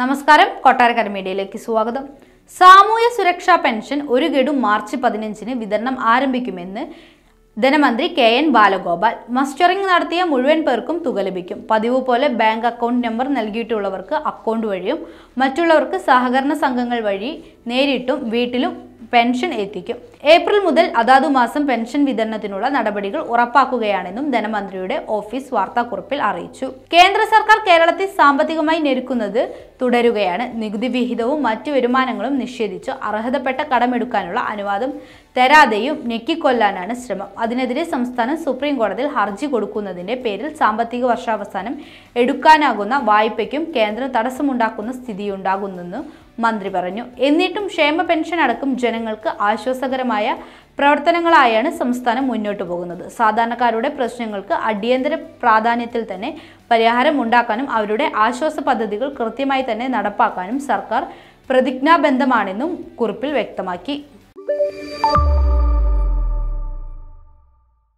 നമസ്കാരം കൊട്ടാരക്കര മീഡിയയിലേക്ക് സ്വാഗതം സാമൂഹ്യ സുരക്ഷാ പെൻഷൻ ഒരു ഗഡു മാർച്ച് പതിനഞ്ചിന് വിതരണം ആരംഭിക്കുമെന്ന് ധനമന്ത്രി കെ എൻ ബാലഗോപാൽ മസ്റ്ററിംഗ് നടത്തിയ മുഴുവൻ പേർക്കും തുക ലഭിക്കും പതിവ് പോലെ ബാങ്ക് അക്കൗണ്ട് നമ്പർ നൽകിയിട്ടുള്ളവർക്ക് അക്കൗണ്ട് വഴിയും മറ്റുള്ളവർക്ക് സഹകരണ സംഘങ്ങൾ വഴി നേരിട്ടും വീട്ടിലും പെൻഷൻ എത്തിക്കും ഏപ്രിൽ മുതൽ അതാതു മാസം പെൻഷൻ വിതരണത്തിനുള്ള നടപടികൾ ഉറപ്പാക്കുകയാണെന്നും ധനമന്ത്രിയുടെ ഓഫീസ് വാർത്താക്കുറിപ്പിൽ അറിയിച്ചു കേന്ദ്ര സർക്കാർ കേരളത്തെ സാമ്പത്തികമായി ഞെരുക്കുന്നത് തുടരുകയാണ് നികുതി വിഹിതവും മറ്റു വരുമാനങ്ങളും നിഷേധിച്ചു അർഹതപ്പെട്ട കടമെടുക്കാനുള്ള അനുവാദം തരാതെയും ഞെക്കിക്കൊല്ലാനാണ് ശ്രമം അതിനെതിരെ സംസ്ഥാനം സുപ്രീം കോടതിയിൽ ഹർജി കൊടുക്കുന്നതിന്റെ പേരിൽ സാമ്പത്തിക വർഷാവസാനം എടുക്കാനാകുന്ന വായ്പയ്ക്കും കേന്ദ്രം തടസ്സമുണ്ടാക്കുന്ന സ്ഥിതിയുണ്ടാകുന്നെന്ന് മന്ത്രി പറഞ്ഞു എന്നിട്ടും ക്ഷേമ പെൻഷൻ അടക്കം ജനങ്ങൾക്ക് ആശ്വാസകരമായി ആവശ്യമായ പ്രവർത്തനങ്ങളായാണ് സംസ്ഥാനം മുന്നോട്ട് പോകുന്നത് സാധാരണക്കാരുടെ പ്രശ്നങ്ങൾക്ക് അടിയന്തര പ്രാധാന്യത്തിൽ തന്നെ പരിഹാരം ഉണ്ടാക്കാനും അവരുടെ ആശ്വാസ പദ്ധതികൾ കൃത്യമായി തന്നെ നടപ്പാക്കാനും സർക്കാർ പ്രതിജ്ഞാബന്ധമാണെന്നും കുറിപ്പിൽ വ്യക്തമാക്കി